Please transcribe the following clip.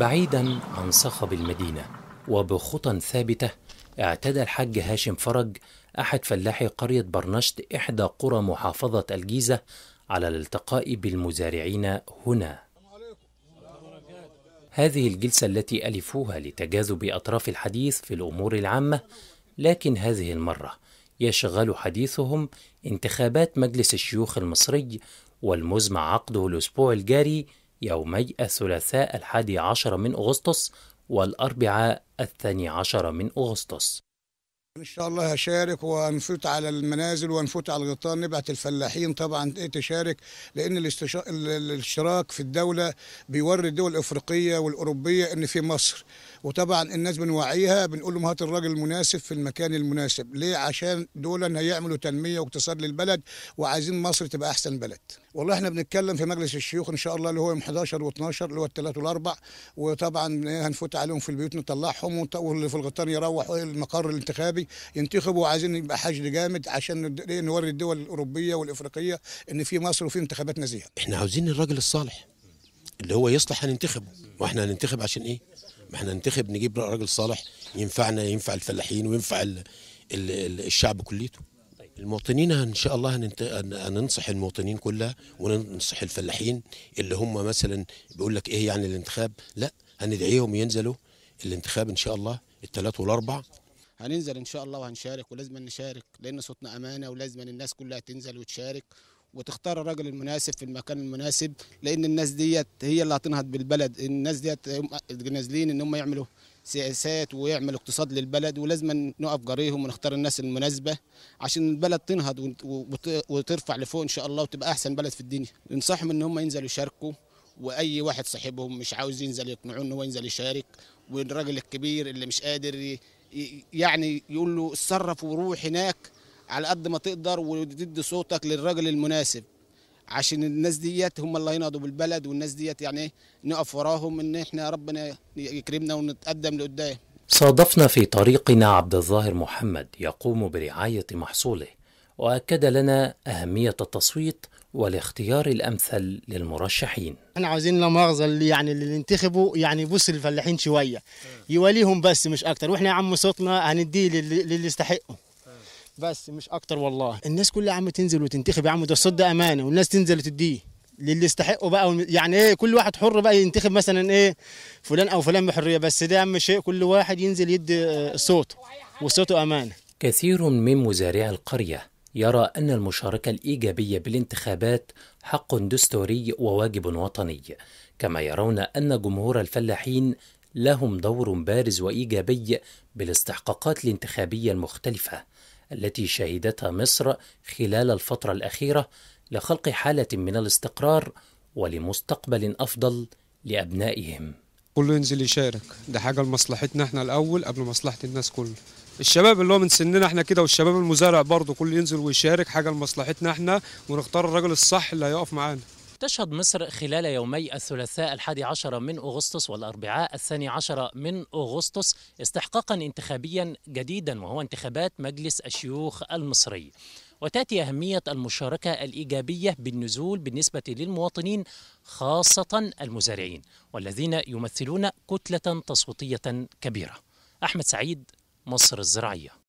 بعيدا عن صخب المدينة وبخطى ثابتة اعتدى الحاج هاشم فرج أحد فلاحي قرية برنشت إحدى قرى محافظة الجيزة على الالتقاء بالمزارعين هنا هذه الجلسة التي ألفوها لتجاذب أطراف الحديث في الأمور العامة لكن هذه المرة يشغل حديثهم انتخابات مجلس الشيوخ المصري والمزمع عقده الأسبوع الجاري يومي الثلاثاء الحادي عشر من أغسطس والأربعاء الثاني عشر من أغسطس ان شاء الله هشارك وانفوت على المنازل وانفوت على الغيطان نبعت الفلاحين طبعا تشارك لان الاشتراك في الدوله بيوري الدول الافريقيه والاوروبيه ان في مصر وطبعا الناس بنوعيها بنقول لهم هات الراجل المناسب في المكان المناسب ليه عشان دول هيعملوا تنميه واقتصاد للبلد وعايزين مصر تبقى احسن بلد والله احنا بنتكلم في مجلس الشيوخ ان شاء الله اللي هو يوم 11 و12 اللي هو الثلاث والاربع وطبعا إيه، هنفوت عليهم في البيوت نطلعهم واللي في الغيطان يروح المقر الانتخابي ينتخبوا عايزين يبقى حشد جامد عشان إيه، نوري الدول الاوروبيه والافريقيه ان في مصر وفي انتخابات نزيهه احنا عاوزين الراجل الصالح اللي هو يصلح هننتخبه واحنا هننتخب عشان ايه ما احنا هننتخب نجيب راجل صالح ينفعنا ينفع الفلاحين وينفع الـ الـ الشعب كليته المواطنين ان شاء الله هننصح المواطنين كلها وننصح الفلاحين اللي هم مثلا بيقول لك ايه يعني الانتخاب لا هندعيهم ينزلوا الانتخاب ان شاء الله الثلاث والاربع هننزل ان شاء الله وهنشارك ولازم نشارك لان صوتنا امانه ولازم الناس كلها تنزل وتشارك وتختار الراجل المناسب في المكان المناسب لان الناس ديت هي اللي هتنهض بالبلد الناس ديت نازلين ان هم يعملوا سياسات ويعملوا اقتصاد للبلد ولازم نقف جريهم ونختار الناس المناسبه عشان البلد تنهض وترفع لفوق ان شاء الله وتبقى احسن بلد في الدنيا ننصحهم ان هم ينزلوا يشاركوا واي واحد صاحبهم مش عاوز ينزل يقنعوه ان هو ينزل يشارك والراجل الكبير اللي مش قادر يعني يقول له اتصرف وروح هناك على قد ما تقدر وتدي صوتك للراجل المناسب عشان الناس ديت هم اللي هينقضوا بالبلد والناس ديت يعني إيه نقف وراهم ان احنا ربنا يكرمنا ونتقدم لقدام صادفنا في طريقنا عبد الظاهر محمد يقوم برعاية محصوله وأكد لنا أهمية التصويت والاختيار الامثل للمرشحين. احنا عاوزين لا مؤاخذه اللي يعني اللي ينتخبوا يعني يبص للفلاحين شويه إيه. يواليهم بس مش اكتر واحنا يا عم صوتنا هنديه للي, يستحقوا. يستحقه. إيه. بس مش اكتر والله الناس كلها يا عم تنزل وتنتخب يا عم ده الصوت ده امانه والناس تنزل تديه للي يستحقه بقى يعني ايه كل واحد حر بقى ينتخب مثلا ايه فلان او فلان بحريه بس ده اهم شيء كل واحد ينزل يدي صوته وصوته امانه كثير من مزارعي القريه يرى أن المشاركة الإيجابية بالانتخابات حق دستوري وواجب وطني، كما يرون أن جمهور الفلاحين لهم دور بارز وإيجابي بالاستحقاقات الانتخابية المختلفة التي شهدتها مصر خلال الفترة الأخيرة لخلق حالة من الاستقرار ولمستقبل أفضل لأبنائهم. كله ينزل يشارك، ده حاجة لمصلحتنا احنا الأول قبل مصلحة الناس كلها. الشباب اللي هو من سننا احنا كده والشباب المزارع برضه كل ينزل ويشارك حاجه لمصلحتنا احنا ونختار الراجل الصح اللي هيقف معانا تشهد مصر خلال يومي الثلاثاء الحادي عشر من أغسطس والأربعاء الثاني عشر من أغسطس استحقاقا انتخابيا جديدا وهو انتخابات مجلس الشيوخ المصري وتأتي أهمية المشاركة الإيجابية بالنزول بالنسبة للمواطنين خاصة المزارعين والذين يمثلون كتلة تصويتية كبيرة أحمد سعيد مصر الزراعية